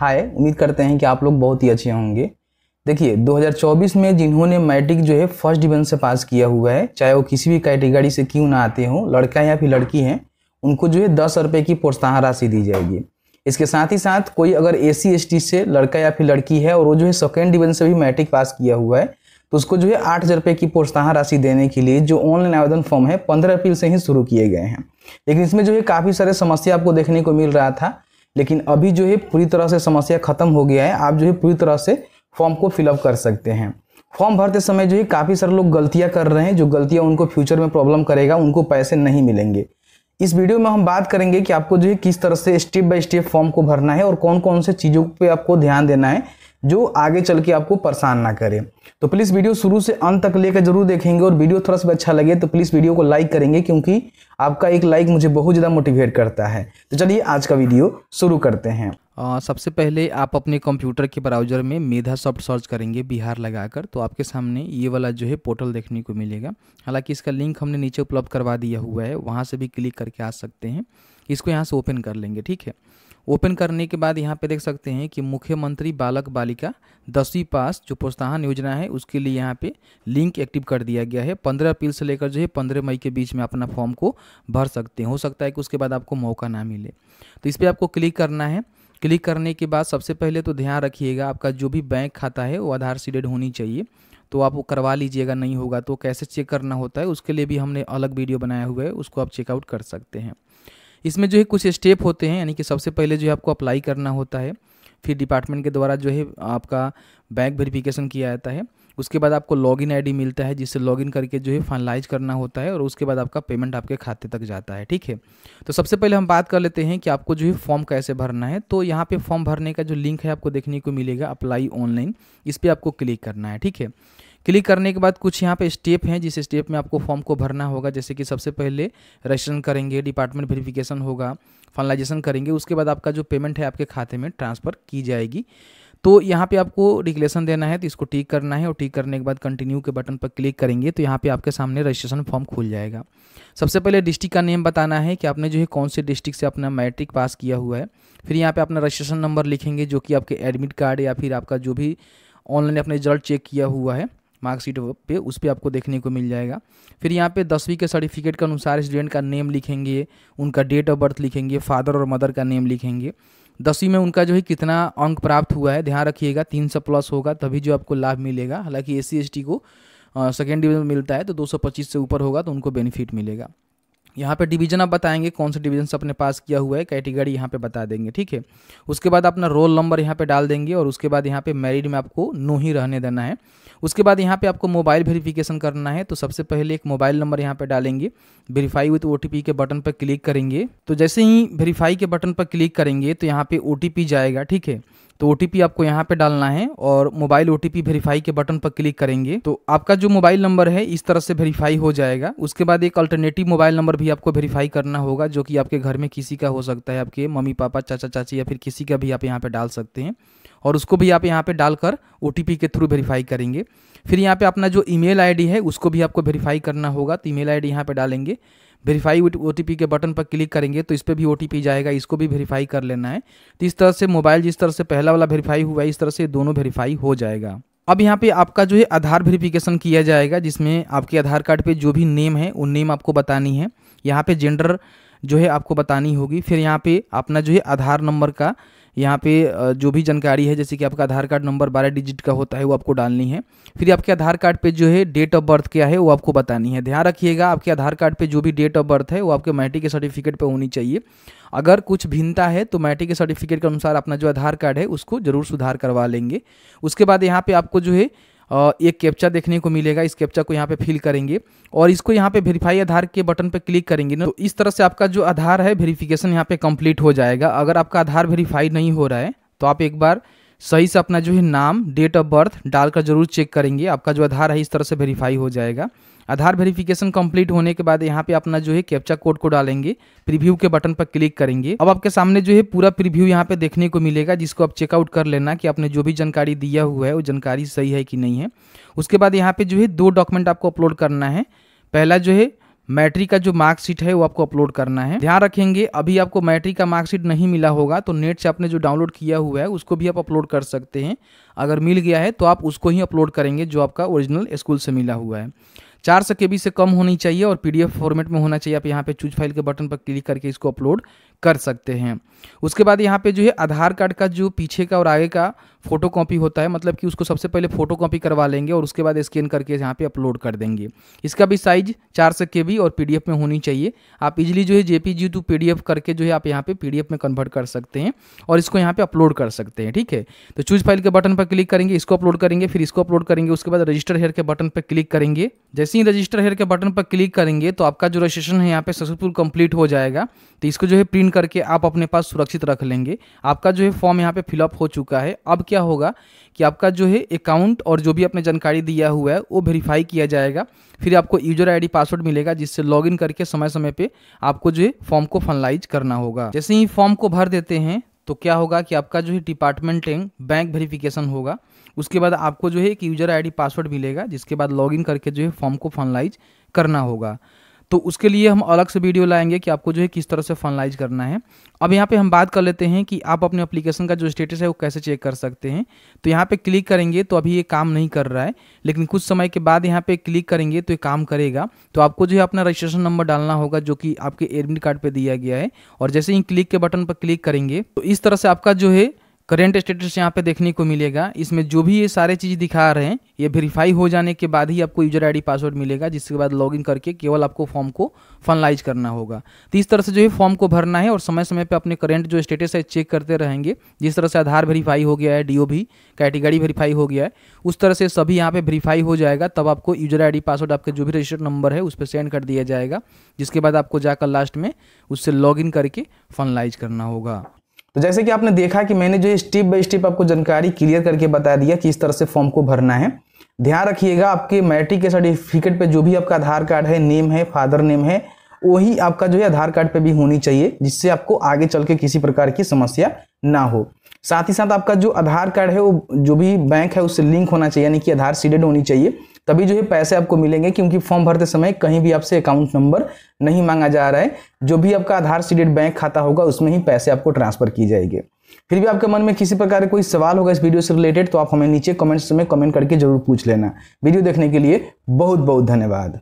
हाय उम्मीद करते हैं कि आप लोग बहुत ही अच्छे होंगे देखिए 2024 में जिन्होंने मैट्रिक जो है फर्स्ट डिवीजन से पास किया हुआ है चाहे वो किसी भी कैटेगरी से क्यों ना आते हों लड़का या फिर लड़की हैं उनको जो है दस रुपये की प्रोत्साहन राशि दी जाएगी इसके साथ ही साथ कोई अगर ए सी से लड़का या फिर लड़की है और वो जो है सेकेंड डिवीजन से भी मैट्रिक पास किया हुआ है तो उसको जो है आठ हज़ार रुपये की प्रोत्साहन राशि देने के लिए जो ऑनलाइन आवेदन फॉर्म है पंद्रह अप्रैल से ही शुरू किए गए हैं लेकिन इसमें जो है काफ़ी सारे समस्या आपको देखने को मिल रहा था लेकिन अभी जो है पूरी तरह से समस्या खत्म हो गया है आप जो है पूरी तरह से फॉर्म को फिलअप कर सकते हैं फॉर्म भरते समय जो है काफ़ी सारे लोग गलतियाँ कर रहे हैं जो गलतियाँ उनको फ्यूचर में प्रॉब्लम करेगा उनको पैसे नहीं मिलेंगे इस वीडियो में हम बात करेंगे कि आपको जो है किस तरह से स्टेप बाय स्टेप फॉर्म को भरना है और कौन कौन से चीज़ों पे आपको ध्यान देना है जो आगे चल के आपको परेशान ना करे तो प्लीज़ वीडियो शुरू से अंत तक लेकर जरूर देखेंगे और वीडियो थोड़ा सा अच्छा लगे तो प्लीज़ वीडियो को लाइक करेंगे क्योंकि आपका एक लाइक मुझे बहुत ज़्यादा मोटिवेट करता है तो चलिए आज का वीडियो शुरू करते हैं आ, सबसे पहले आप अपने कंप्यूटर के ब्राउजर में मेधा सॉफ्ट सर्च करेंगे बिहार लगाकर तो आपके सामने ये वाला जो है पोर्टल देखने को मिलेगा हालांकि इसका लिंक हमने नीचे उपलब्ध करवा दिया हुआ है वहाँ से भी क्लिक करके आ सकते हैं इसको यहाँ से ओपन कर लेंगे ठीक है ओपन करने के बाद यहाँ पे देख सकते हैं कि मुख्यमंत्री बालक बालिका दसवीं पास जो प्रोत्साहन योजना है उसके लिए यहाँ पे लिंक एक्टिव कर दिया गया है पंद्रह अप्रैल से लेकर जो है पंद्रह मई के बीच में अपना फॉर्म को भर सकते हैं हो सकता है कि उसके बाद आपको मौका ना मिले तो इस पर आपको क्लिक करना है क्लिक करने के बाद सबसे पहले तो ध्यान रखिएगा आपका जो भी बैंक खाता है वो आधार सीडेड होनी चाहिए तो आप वो करवा लीजिएगा नहीं होगा तो कैसे चेक करना होता है उसके लिए भी हमने अलग वीडियो बनाया हुआ है उसको आप चेकआउट कर सकते हैं इसमें जो है कुछ स्टेप होते हैं यानी कि सबसे पहले जो है आपको अप्लाई करना होता है फिर डिपार्टमेंट के द्वारा जो है आपका बैंक वेरिफिकेशन किया जाता है उसके बाद आपको लॉगिन आईडी मिलता है जिससे लॉगिन करके जो है फाइनलाइज करना होता है और उसके बाद आपका पेमेंट आपके खाते तक जाता है ठीक है तो सबसे पहले हम बात कर लेते हैं कि आपको जो है फॉर्म कैसे भरना है तो यहाँ पे फॉर्म भरने का जो लिंक है आपको देखने को मिलेगा अप्लाई ऑनलाइन इस पर आपको क्लिक करना है ठीक है क्लिक करने के बाद कुछ यहाँ पे स्टेप हैं जिस स्टेप में आपको फॉर्म को भरना होगा जैसे कि सबसे पहले रजिस्ट्रेशन करेंगे डिपार्टमेंट वेरिफिकेशन होगा फाइनलाइजेशन करेंगे उसके बाद आपका जो पेमेंट है आपके खाते में ट्रांसफ़र की जाएगी तो यहाँ पे आपको डिक्लेरेशन देना है तो इसको टिक करना है और टिक करने के बाद कंटिन्यू के बटन पर क्लिक करेंगे तो यहाँ पे आपके सामने रजिस्ट्रेशन फॉर्म खुल जाएगा सबसे पहले डिस्ट्रिक्ट का नेम बताना है कि आपने जो है कौन से डिस्ट्रिक्ट से अपना मैट्रिक पास किया हुआ है फिर यहाँ पे अपना रजिस्ट्रेशन नंबर लिखेंगे जो कि आपके एडमिट कार्ड या फिर आपका जो भी ऑनलाइन आपने रिजल्ट चेक किया हुआ है मार्कशीट पे उस पर आपको देखने को मिल जाएगा फिर यहाँ पे दसवीं के सर्टिफिकेट के अनुसार स्टूडेंट का नेम लिखेंगे उनका डेट ऑफ बर्थ लिखेंगे फादर और मदर का नेम लिखेंगे दसवीं में उनका जो है कितना अंक प्राप्त हुआ है ध्यान रखिएगा तीन सौ प्लस होगा तभी जो आपको लाभ मिलेगा हालांकि ए सी को सेकेंड डिवीजन मिलता है तो पच्चीस से ऊपर होगा तो उनको बेनिफिट मिलेगा यहाँ पे डिवीजन आप बताएंगे कौन सा डिवीजन अपने पास किया हुआ है कैटेगरी यहाँ पे बता देंगे ठीक है उसके बाद अपना रोल नंबर यहाँ पे डाल देंगे और उसके बाद यहाँ पे मैरिड में आपको नो ही रहने देना है उसके बाद यहाँ पे आपको मोबाइल वेरिफिकेशन करना है तो सबसे पहले एक मोबाइल नंबर यहाँ पे डालेंगे वेरीफाई विथ ओ के बटन पर क्लिक करेंगे तो जैसे ही वेरीफाई के बटन पर क्लिक करेंगे तो यहाँ पे ओ जाएगा ठीक है तो ओ आपको यहाँ पे डालना है और मोबाइल ओ वेरीफाई के बटन पर क्लिक करेंगे तो आपका जो मोबाइल नंबर है इस तरह से वेरीफाई हो जाएगा उसके बाद एक अल्टरनेटिव मोबाइल नंबर भी आपको वेरीफाई करना होगा जो कि आपके घर में किसी का हो सकता है आपके मम्मी पापा चाचा चाची या फिर किसी का भी आप यहाँ पे डाल सकते हैं और उसको भी आप यहाँ पे डालकर ओ के थ्रू वेरीफाई करेंगे फिर यहाँ पे अपना जो ईमेल आईडी है उसको भी आपको वेरीफाई करना होगा तो ईमेल आईडी यहाँ पे डालेंगे वेरीफाई ओ के बटन पर क्लिक करेंगे तो इस पर भी ओ जाएगा इसको भी वेरीफाई कर लेना है तो इस तरह से मोबाइल जिस तरह से पहला वाला वेरीफाई हुआ है इस तरह से दोनों वेरीफाई हो जाएगा अब यहाँ पे आपका जो है आधार वेरिफिकेशन किया जाएगा जिसमें आपके आधार कार्ड पे जो भी नेम है वो नेम आपको बतानी है यहाँ पे जेंडर जो है आपको बतानी होगी फिर यहाँ पे अपना जो है आधार नंबर का यहाँ पे जो भी जानकारी है जैसे कि आपका आधार कार्ड नंबर बारह डिजिट का होता है वो आपको डालनी है फिर आपके आधार कार्ड पे जो है डेट ऑफ बर्थ क्या है वो आपको बतानी है ध्यान रखिएगा आपके आधार कार्ड पे जो भी डेट ऑफ बर्थ है वो आपके मैट्रिक के सर्टिफिकेट पे होनी चाहिए अगर कुछ भिन्नता है तो मैट्रिक के सर्टिफिकेट के अनुसार अपना जो आधार कार्ड है उसको जरूर सुधार करवा लेंगे उसके बाद यहाँ पे आपको जो है एक कैप्चा देखने को मिलेगा इस कैप्चा को यहाँ पे फिल करेंगे और इसको यहाँ पे वेरीफाई आधार के बटन पे क्लिक करेंगे ना तो इस तरह से आपका जो आधार है वेरीफिकेशन यहाँ पे कंप्लीट हो जाएगा अगर आपका आधार वेरीफाई नहीं हो रहा है तो आप एक बार सही से अपना जो है नाम डेट ऑफ बर्थ डालकर जरूर चेक करेंगे आपका जो आधार है इस तरह से वेरीफाई हो जाएगा आधार वेरिफिकेशन कंप्लीट होने के बाद यहाँ पे अपना जो है कैप्चा कोड को डालेंगे प्रीव्यू के बटन पर क्लिक करेंगे अब आपके सामने जो है पूरा प्रीव्यू यहाँ पे देखने को मिलेगा जिसको आप चेकआउट कर लेना कि आपने जो भी जानकारी दिया हुआ है वो जानकारी सही है कि नहीं है उसके बाद यहाँ पे जो है दो डॉक्यूमेंट आपको अपलोड करना है पहला जो है मैट्रिक का जो मार्कशीट है वो आपको अपलोड करना है ध्यान रखेंगे अभी आपको मैट्रिक का मार्कशीट नहीं मिला होगा तो नेट से आपने जो डाउनलोड किया हुआ है उसको भी आप अपलोड कर सकते हैं अगर मिल गया है तो आप उसको ही अपलोड करेंगे जो आपका ओरिजिनल स्कूल से मिला हुआ है चार सौ के बी से कम होनी चाहिए और पीडीएफ फॉर्मेट में होना चाहिए आप यहाँ पे चूज फाइल के बटन पर क्लिक करके इसको अपलोड कर सकते हैं उसके बाद यहाँ पे जो है आधार कार्ड का जो पीछे का और आगे का फोटो कॉपी होता है मतलब कि उसको सबसे पहले फोटो कॉपी करवा लेंगे और उसके बाद स्कैन करके यहाँ पे अपलोड कर देंगे इसका भी साइज चार सौ के बी और पीडीएफ में होनी चाहिए आप इजिली जो है जेपीजी टू पीडीएफ करके जो है आप यहाँ पे पीडीएफ में कन्वर्ट कर सकते हैं और इसको यहाँ पे अपलोड कर सकते हैं ठीक है तो चूज फाइल के बटन पर क्लिक करेंगे इसको अपलोड करेंगे फिर इसको अपलोड करेंगे उसके बाद रजिस्टर हेयर के बटन पर क्लिक करेंगे जैसे ही रजिस्टर हेयर के बटन पर क्लिक करेंगे तो आपका जो रजिस्ट्रेशन है यहाँ पे सक्सेसफुल कंप्लीट हो जाएगा तो इसको जो है प्रिंट प्रिंट करके आप अपने पास सुरक्षित रख लेंगे आपका जो है फॉर्म यहाँ पे फिलअप हो चुका है अब क्या होगा कि आपका जो है अकाउंट और जो भी आपने जानकारी दिया हुआ है वो वेरीफाई किया जाएगा फिर आपको यूजर आईडी पासवर्ड मिलेगा जिससे लॉगिन करके समय समय पे आपको जो है फॉर्म को फनलाइज करना होगा जैसे ही फॉर्म को भर देते हैं तो क्या होगा कि आपका जो है डिपार्टमेंट बैंक वेरीफिकेशन होगा उसके बाद आपको जो है एक यूजर आई पासवर्ड मिलेगा जिसके बाद लॉग करके जो है फॉर्म को फनलाइज करना होगा तो उसके लिए हम अलग से वीडियो लाएंगे कि आपको जो है किस तरह से फाइनलाइज करना है अब यहाँ पे हम बात कर लेते हैं कि आप अपने एप्लीकेशन का जो स्टेटस है वो कैसे चेक कर सकते हैं तो यहाँ पे क्लिक करेंगे तो अभी ये काम नहीं कर रहा है लेकिन कुछ समय के बाद यहाँ पे क्लिक करेंगे तो ये काम करेगा तो आपको जो है अपना रजिस्ट्रेशन नंबर डालना होगा जो कि आपके एडमिट कार्ड पर दिया गया है और जैसे ही क्लिक के बटन पर क्लिक करेंगे तो इस तरह से आपका जो है करेंट स्टेटस यहाँ पे देखने को मिलेगा इसमें जो भी ये सारे चीज़ दिखा रहे हैं ये वेरीफाई हो जाने के बाद ही आपको यूजर आईडी पासवर्ड मिलेगा जिसके बाद लॉगिन करके केवल आपको फॉर्म को फनलाइज करना होगा तो इस तरह से जो है फॉर्म को भरना है और समय समय पे अपने करेंट जो स्टेटस है चेक करते रहेंगे जिस तरह से आधार वेरीफाई हो गया है डी भी कैटेगरी वेरीफाई हो गया है उस तरह से सभी यहाँ पर वेरीफाई हो जाएगा तब आपको यूजर आई पासवर्ड आपके जो भी रजिस्टर्ड नंबर है उस पर सेंड कर दिया जाएगा जिसके बाद आपको जाकर लास्ट में उससे लॉग करके फनलाइज करना होगा तो जैसे कि आपने देखा कि मैंने जो स्टेप बाय स्टेप आपको जानकारी क्लियर करके बता दिया कि इस तरह से फॉर्म को भरना है ध्यान रखिएगा आपके मैट्रिक के सर्टिफिकेट पे जो भी आपका आधार कार्ड है नेम है फादर नेम है वही आपका जो है आधार कार्ड पे भी होनी चाहिए जिससे आपको आगे चल के किसी प्रकार की समस्या ना हो साथ ही साथ आपका जो आधार कार्ड है वो जो भी बैंक है उससे लिंक होना चाहिए यानी कि आधार सीडेड होनी चाहिए तभी जो है पैसे आपको मिलेंगे क्योंकि फॉर्म भरते समय कहीं भी आपसे अकाउंट नंबर नहीं मांगा जा रहा है जो भी आपका आधार सीडेड बैंक खाता होगा उसमें ही पैसे आपको ट्रांसफर की जाएगी फिर भी आपके मन में किसी प्रकार का कोई सवाल होगा इस वीडियो से रिलेटेड तो आप हमें नीचे कमेंट्स में कमेंट करके जरूर पूछ लेना वीडियो देखने के लिए बहुत बहुत धन्यवाद